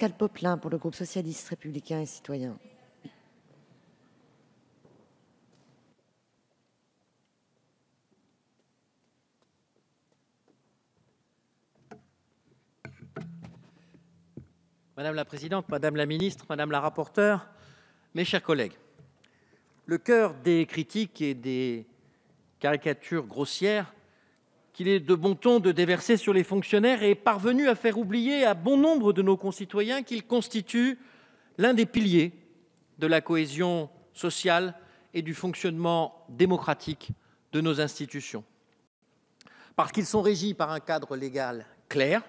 Pascal Poplin pour le groupe socialiste, républicain et citoyen. Madame la Présidente, Madame la Ministre, Madame la Rapporteure, mes chers collègues, le cœur des critiques et des caricatures grossières qu'il est de bon ton de déverser sur les fonctionnaires est parvenu à faire oublier à bon nombre de nos concitoyens qu'ils constituent l'un des piliers de la cohésion sociale et du fonctionnement démocratique de nos institutions. Parce qu'ils sont régis par un cadre légal clair,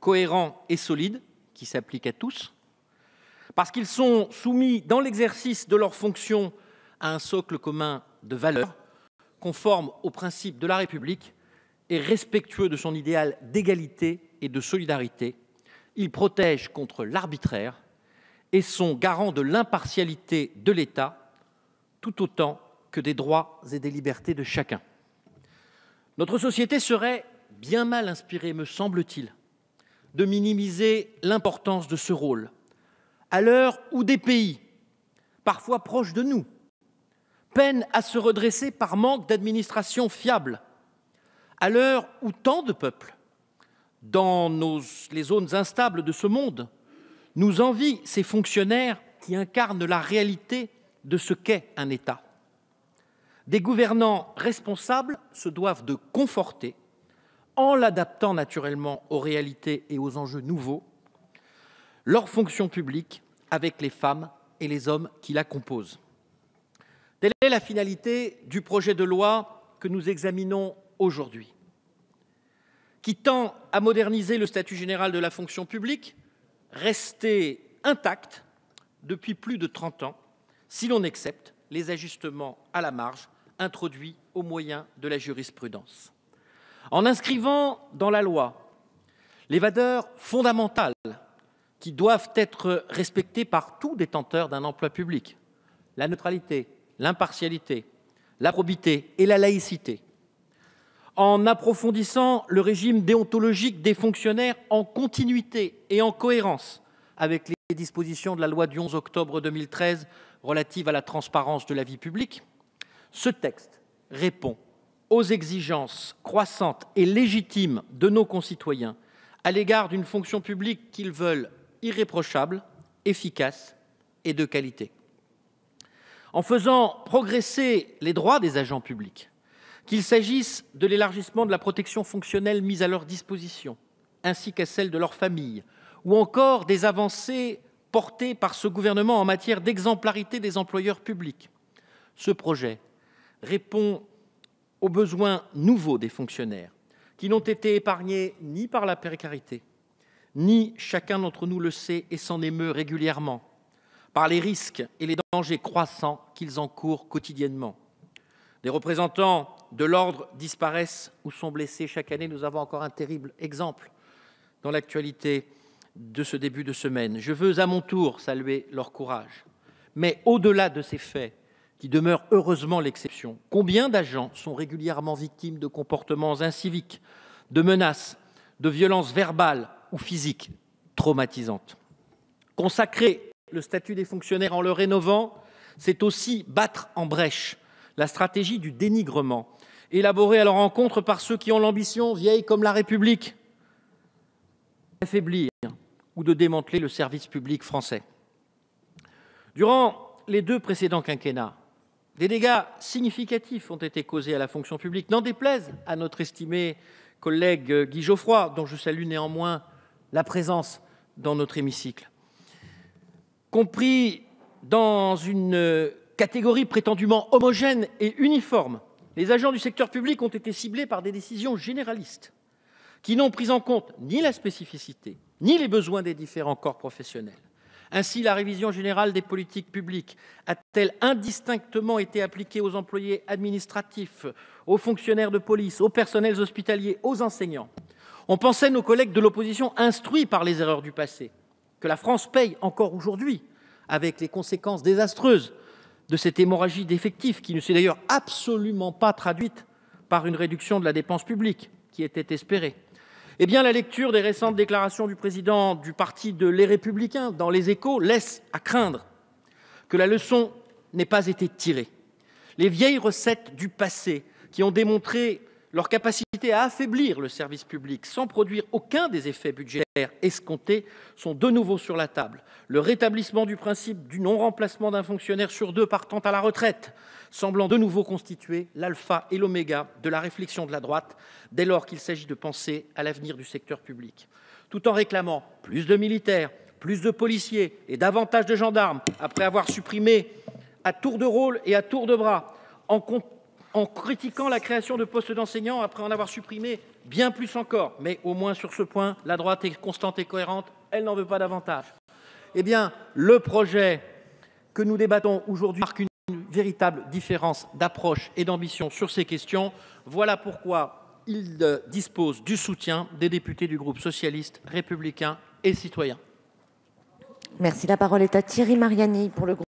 cohérent et solide, qui s'applique à tous, parce qu'ils sont soumis dans l'exercice de leurs fonctions à un socle commun de valeurs, conforme aux principes de la République et respectueux de son idéal d'égalité et de solidarité. ils protègent contre l'arbitraire et sont garants de l'impartialité de l'État, tout autant que des droits et des libertés de chacun. Notre société serait bien mal inspirée, me semble-t-il, de minimiser l'importance de ce rôle, à l'heure où des pays, parfois proches de nous, peinent à se redresser par manque d'administration fiable, à l'heure où tant de peuples, dans les zones instables de ce monde, nous envient ces fonctionnaires qui incarnent la réalité de ce qu'est un État. Des gouvernants responsables se doivent de conforter, en l'adaptant naturellement aux réalités et aux enjeux nouveaux, leur fonction publique avec les femmes et les hommes qui la composent. Telle est la finalité du projet de loi que nous examinons aujourd'hui, qui tend à moderniser le statut général de la fonction publique, resté intact depuis plus de trente ans, si l'on accepte les ajustements à la marge introduits au moyen de la jurisprudence. En inscrivant dans la loi les valeurs fondamentales qui doivent être respectées par tout détenteur d'un emploi public, la neutralité, l'impartialité, la probité et la laïcité, en approfondissant le régime déontologique des fonctionnaires en continuité et en cohérence avec les dispositions de la loi du 11 octobre 2013 relative à la transparence de la vie publique, ce texte répond aux exigences croissantes et légitimes de nos concitoyens à l'égard d'une fonction publique qu'ils veulent irréprochable, efficace et de qualité. En faisant progresser les droits des agents publics, qu'il s'agisse de l'élargissement de la protection fonctionnelle mise à leur disposition, ainsi qu'à celle de leurs famille, ou encore des avancées portées par ce gouvernement en matière d'exemplarité des employeurs publics. Ce projet répond aux besoins nouveaux des fonctionnaires, qui n'ont été épargnés ni par la précarité, ni, chacun d'entre nous le sait et s'en émeut régulièrement, par les risques et les dangers croissants qu'ils encourent quotidiennement. Des représentants de l'ordre disparaissent ou sont blessés chaque année. Nous avons encore un terrible exemple dans l'actualité de ce début de semaine. Je veux à mon tour saluer leur courage. Mais au-delà de ces faits, qui demeurent heureusement l'exception, combien d'agents sont régulièrement victimes de comportements inciviques, de menaces, de violences verbales ou physiques traumatisantes Consacrer le statut des fonctionnaires en le rénovant, c'est aussi battre en brèche la stratégie du dénigrement élaboré à leur encontre par ceux qui ont l'ambition, vieille comme la République, d'affaiblir ou de démanteler le service public français. Durant les deux précédents quinquennats, des dégâts significatifs ont été causés à la fonction publique, n'en déplaise à notre estimé collègue Guy Geoffroy, dont je salue néanmoins la présence dans notre hémicycle. Compris dans une catégorie prétendument homogène et uniforme, les agents du secteur public ont été ciblés par des décisions généralistes qui n'ont pris en compte ni la spécificité, ni les besoins des différents corps professionnels. Ainsi, la révision générale des politiques publiques a-t-elle indistinctement été appliquée aux employés administratifs, aux fonctionnaires de police, aux personnels hospitaliers, aux enseignants On pensait, nos collègues de l'opposition, instruits par les erreurs du passé, que la France paye encore aujourd'hui, avec les conséquences désastreuses de cette hémorragie d'effectifs qui ne s'est d'ailleurs absolument pas traduite par une réduction de la dépense publique qui était espérée. Eh bien, la lecture des récentes déclarations du président du parti de Les Républicains dans Les Échos laisse à craindre que la leçon n'ait pas été tirée. Les vieilles recettes du passé qui ont démontré leur capacité à affaiblir le service public sans produire aucun des effets budgétaires escomptés sont de nouveau sur la table. Le rétablissement du principe du non-remplacement d'un fonctionnaire sur deux partant à la retraite, semblant de nouveau constituer l'alpha et l'oméga de la réflexion de la droite dès lors qu'il s'agit de penser à l'avenir du secteur public. Tout en réclamant plus de militaires, plus de policiers et davantage de gendarmes, après avoir supprimé à tour de rôle et à tour de bras, en compte en critiquant la création de postes d'enseignants après en avoir supprimé bien plus encore. Mais au moins sur ce point, la droite est constante et cohérente, elle n'en veut pas davantage. Eh bien, le projet que nous débattons aujourd'hui marque une véritable différence d'approche et d'ambition sur ces questions. Voilà pourquoi il euh, dispose du soutien des députés du groupe socialiste, républicain et citoyen. Merci. La parole est à Thierry Mariani pour le groupe.